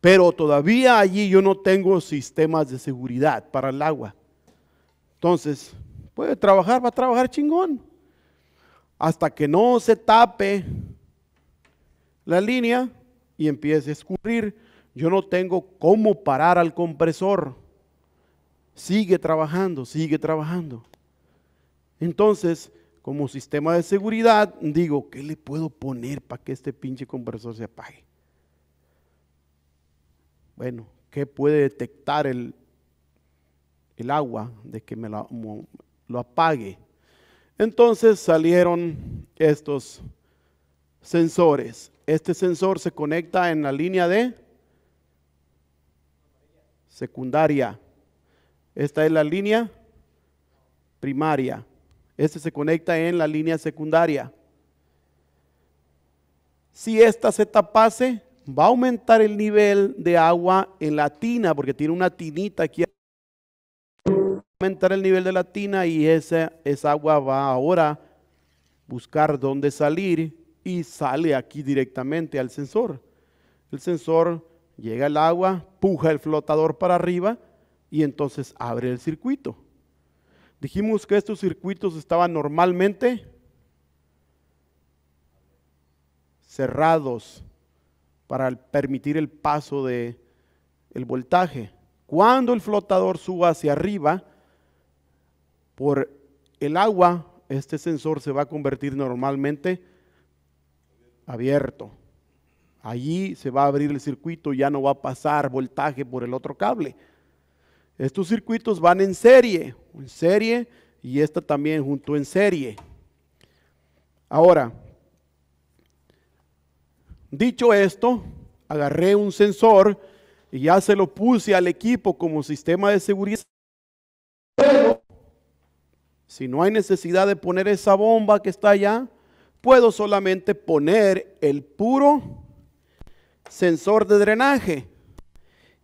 Pero todavía allí yo no tengo sistemas de seguridad para el agua. Entonces, puede trabajar, va a trabajar chingón. Hasta que no se tape la línea y empiece a escurrir, yo no tengo cómo parar al compresor. Sigue trabajando, sigue trabajando. Entonces, como sistema de seguridad, digo, ¿qué le puedo poner para que este pinche compresor se apague? Bueno, ¿qué puede detectar el, el agua de que me lo apague? Entonces salieron estos sensores. Este sensor se conecta en la línea de secundaria. Esta es la línea primaria. Este se conecta en la línea secundaria. Si esta se tapase, va a aumentar el nivel de agua en la tina, porque tiene una tinita aquí. Va a aumentar el nivel de la tina y esa, esa agua va ahora a buscar dónde salir y sale aquí directamente al sensor. El sensor llega al agua, puja el flotador para arriba y entonces abre el circuito. Dijimos que estos circuitos estaban normalmente cerrados para permitir el paso del el voltaje. Cuando el flotador suba hacia arriba, por el agua, este sensor se va a convertir normalmente abierto. Allí se va a abrir el circuito, ya no va a pasar voltaje por el otro cable. Estos circuitos van en serie, en serie, y esta también junto en serie. Ahora, Dicho esto, agarré un sensor y ya se lo puse al equipo como sistema de seguridad. si no hay necesidad de poner esa bomba que está allá, puedo solamente poner el puro sensor de drenaje.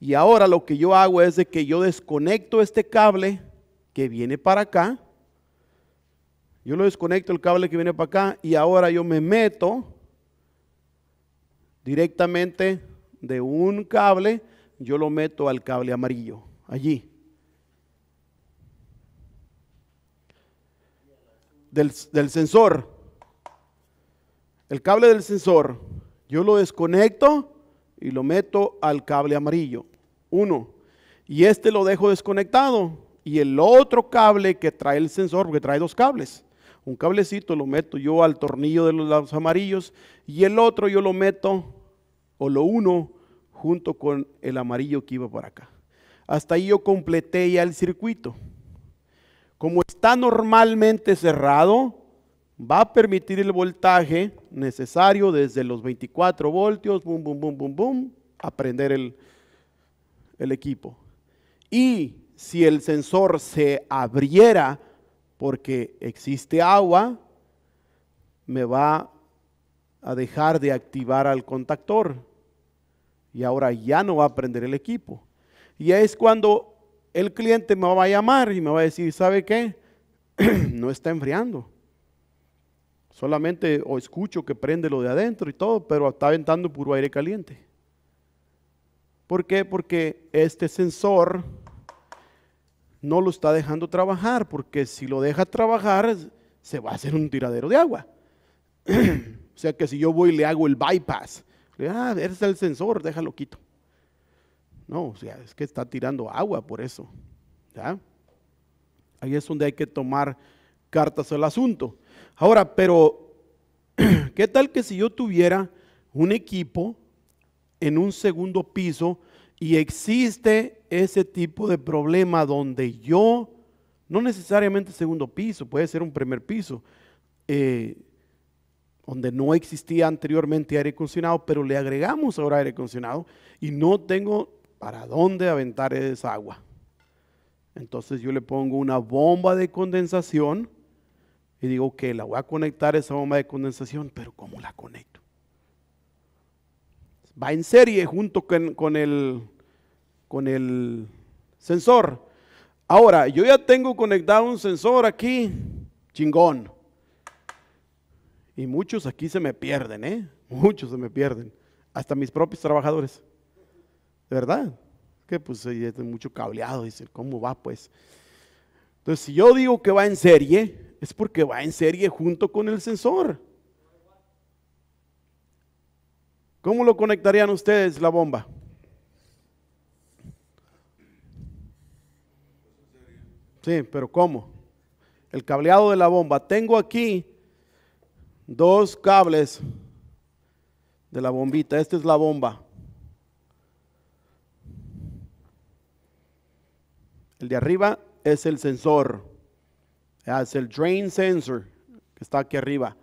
Y ahora lo que yo hago es de que yo desconecto este cable que viene para acá. Yo lo desconecto el cable que viene para acá y ahora yo me meto directamente de un cable, yo lo meto al cable amarillo, allí. Del, sensor, el cable del sensor, yo lo desconecto y lo meto al cable amarillo, uno. Y este lo dejo desconectado y el otro cable que trae el sensor, porque trae dos cables, un cablecito lo meto yo al tornillo de los amarillos y el otro yo lo meto o lo uno junto con el amarillo que iba por acá. Hasta ahí yo completé ya el circuito. Como está normalmente cerrado, va a permitir el voltaje necesario desde los 24 voltios, boom, boom, boom, boom, boom, a prender el, el equipo. Y si el sensor se abriera porque existe agua, me va a a dejar de activar al contactor. Y ahora ya no va a prender el equipo. Y es cuando el cliente me va a llamar y me va a decir, ¿sabe qué? no está enfriando. Solamente o escucho que prende lo de adentro y todo, pero está aventando puro aire caliente. ¿Por qué? Porque este sensor no lo está dejando trabajar, porque si lo deja trabajar se va a hacer un tiradero de agua. O sea que si yo voy y le hago el bypass, ah, ese es el sensor, déjalo quito. No, o sea, es que está tirando agua por eso. Ahí es donde hay que tomar cartas al asunto. Ahora, pero, ¿qué tal que si yo tuviera un equipo en un segundo piso y existe ese tipo de problema donde yo, no necesariamente segundo piso, puede ser un primer piso, eh, donde no existía anteriormente aire acondicionado, pero le agregamos ahora aire acondicionado y no tengo para dónde aventar esa agua. Entonces yo le pongo una bomba de condensación y digo que la voy a conectar esa bomba de condensación, pero ¿cómo la conecto? Va en serie junto con con el sensor. Ahora, yo ya tengo conectado un sensor aquí, chingón. Y muchos aquí se me pierden, ¿eh? Muchos se me pierden. Hasta mis propios trabajadores. verdad? Que pues hay mucho cableado, dicen, ¿cómo va pues? Entonces, si yo digo que va en serie, es porque va en serie junto con el sensor. ¿Cómo lo conectarían ustedes la bomba? Sí, pero ¿cómo? El cableado de la bomba. Tengo aquí dos cables de la bombita. Esta es la bomba. El de arriba es el sensor. Ah, es el drain sensor que está aquí arriba.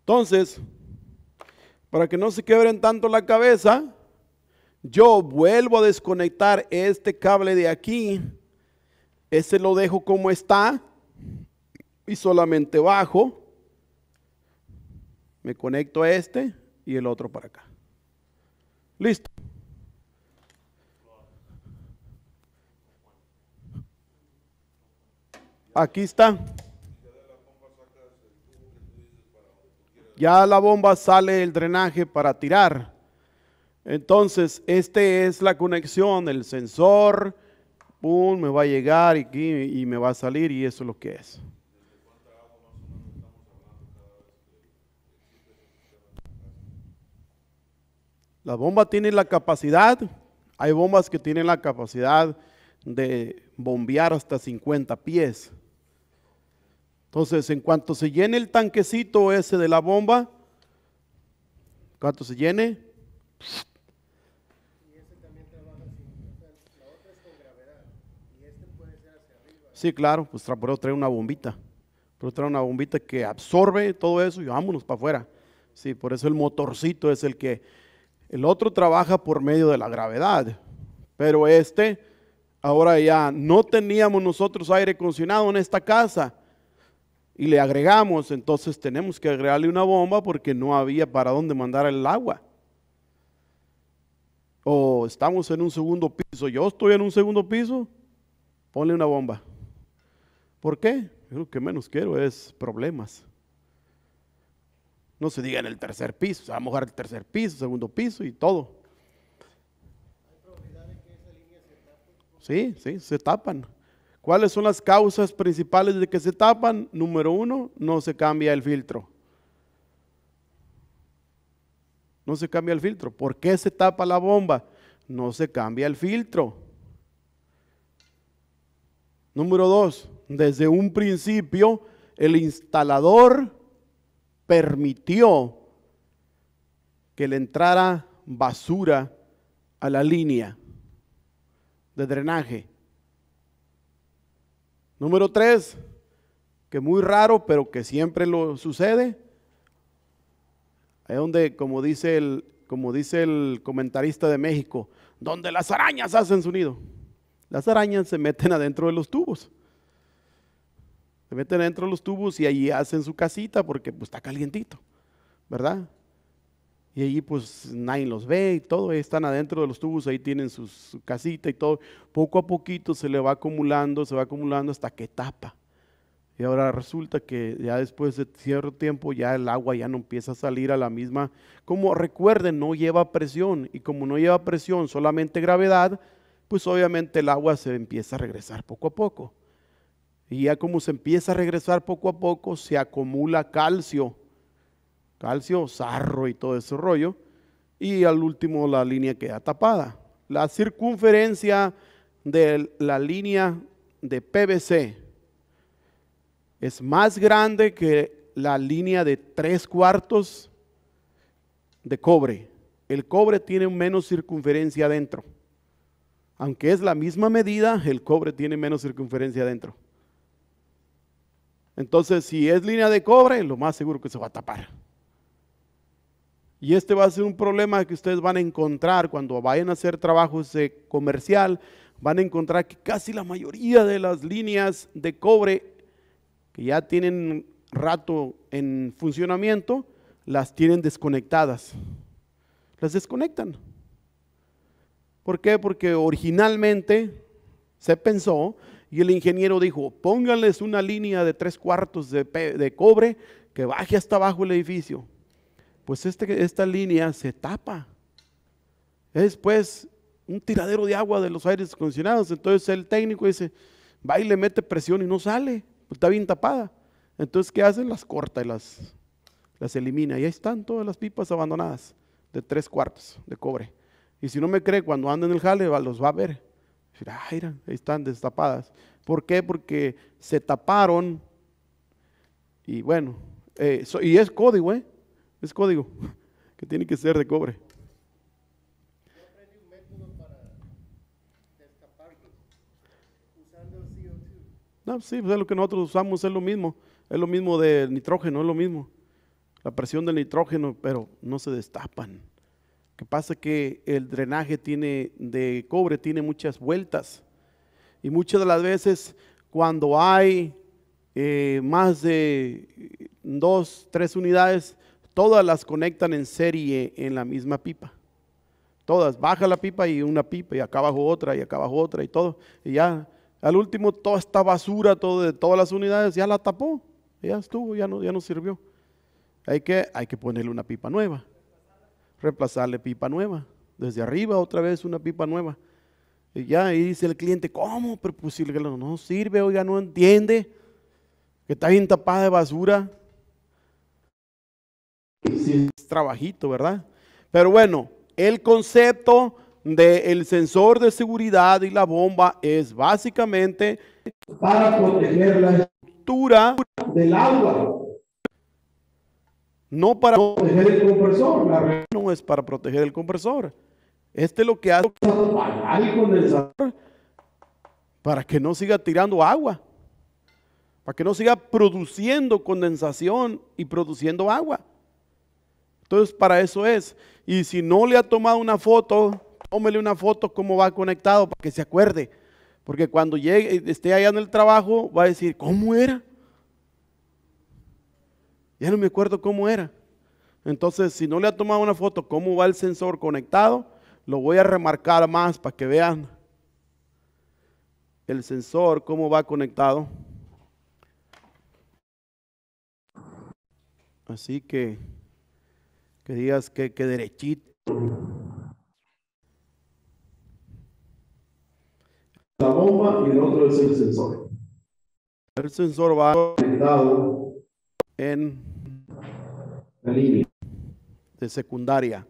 Entonces, para que no se quebren tanto la cabeza, yo vuelvo a desconectar este cable de aquí ese lo dejo como está y solamente bajo. Me conecto a este y el otro para acá. Listo. Aquí está. Ya la bomba sale el drenaje para tirar. Entonces, esta es la conexión, el sensor, me va a llegar y, me va a salir y eso es lo que es. La bomba tiene la capacidad, hay bombas que tienen la capacidad de bombear hasta 50 pies. Entonces, en cuanto se llene el tanquecito ese de la bomba, ¿cuánto se llene, Sí, claro, pues eso trae una bombita. eso trae una bombita que absorbe todo eso y vámonos para afuera. Sí, por eso el motorcito es el que. El otro trabaja por medio de la gravedad, pero este, ahora ya no teníamos nosotros aire acondicionado en esta casa y le agregamos, entonces tenemos que agregarle una bomba porque no había para dónde mandar el agua. O estamos en un segundo piso, yo estoy en un segundo piso, ponle una bomba. ¿Por qué? lo que menos quiero es problemas. No se diga en el tercer piso, se va a mojar el tercer piso, segundo piso y todo. Sí, sí, se tapan. ¿Cuáles son las causas principales de que se tapan? Número uno, no se cambia el filtro. No se cambia el filtro. ¿Por qué se tapa la bomba? No se cambia el filtro. Número dos, desde un principio, el instalador permitió que le entrara basura a la línea de drenaje. Número tres, que muy raro, pero que siempre lo sucede, es donde, como dice el, como dice el comentarista de México, donde las arañas hacen su nido. Las arañas se meten adentro de los tubos. Se meten adentro los tubos y allí hacen su casita porque pues, está calientito, ¿verdad? Y allí pues nadie los ve y todo, ahí están adentro de los tubos, ahí tienen su casita y todo. Poco a poquito se le va acumulando, se va acumulando hasta que tapa. Y ahora resulta que ya después de cierto tiempo ya el agua ya no empieza a salir a la misma. Como recuerden, no lleva presión y como no lleva presión, solamente gravedad, pues obviamente el agua se empieza a regresar poco a poco. Y ya como se empieza a regresar poco a poco, se acumula calcio, calcio, sarro y todo ese rollo. Y al último la línea queda tapada. La circunferencia de la línea de PVC es más grande que la línea de tres cuartos de cobre. El cobre tiene menos circunferencia adentro. Aunque es la misma medida, el cobre tiene menos circunferencia adentro. Entonces, si es línea de cobre, lo más seguro que se va a tapar. Y este va a ser un problema que ustedes van a encontrar cuando vayan a hacer trabajos de comercial, van a encontrar que casi la mayoría de las líneas de cobre que ya tienen rato en funcionamiento, las tienen desconectadas. Las desconectan. ¿Por qué? Porque originalmente se pensó y el ingeniero dijo, pónganles una línea de tres cuartos de, de cobre que baje hasta abajo el edificio. Pues este, esta línea se tapa. Es pues un tiradero de agua de los aires acondicionados. Entonces el técnico dice, va y le mete presión y no sale, pues está bien tapada. Entonces, ¿qué hacen? Las corta y las, las elimina. Y ahí están todas las pipas abandonadas de tres cuartos de cobre. Y si no me cree, cuando anda en el jale, los va a ver ahí están destapadas. ¿Por qué? Porque se taparon y bueno, eh, y es código, ¿eh? Es código que tiene que ser de cobre. No, sí, pues es lo que nosotros usamos, es lo mismo, es lo mismo del nitrógeno, es lo mismo. La presión del nitrógeno, pero no se destapan que pasa que el drenaje tiene, de cobre tiene muchas vueltas y muchas de las veces cuando hay eh, más de dos, tres unidades, todas las conectan en serie en la misma pipa. Todas, baja la pipa y una pipa y acá abajo otra y acá abajo otra y todo. Y ya, al último, toda esta basura de todas las unidades ya la tapó, ya estuvo, ya no, ya no sirvió. Hay que, hay que ponerle una pipa nueva reemplazarle pipa nueva. Desde arriba otra vez una pipa nueva. Y ya, y dice el cliente, ¿cómo? Pero pues si no sirve, oiga, no entiende, que está bien tapada de basura. es trabajito, ¿verdad? Pero bueno, el concepto del el sensor de seguridad y la bomba es básicamente para proteger la estructura del agua no para proteger el compresor. La... No es para proteger el compresor. Este lo que hace para que no siga tirando agua, para que no siga produciendo condensación y produciendo agua. Entonces, para eso es. Y si no le ha tomado una foto, tómele una foto cómo va conectado para que se acuerde. Porque cuando llegue, esté allá en el trabajo, va a decir, ¿cómo era? Ya no me acuerdo cómo era. Entonces, si no le ha tomado una foto, cómo va el sensor conectado, lo voy a remarcar más para que vean el sensor, cómo va conectado. Así que, que digas que, que derechito. La bomba y el otro es el sensor. El sensor va conectado en de secundaria.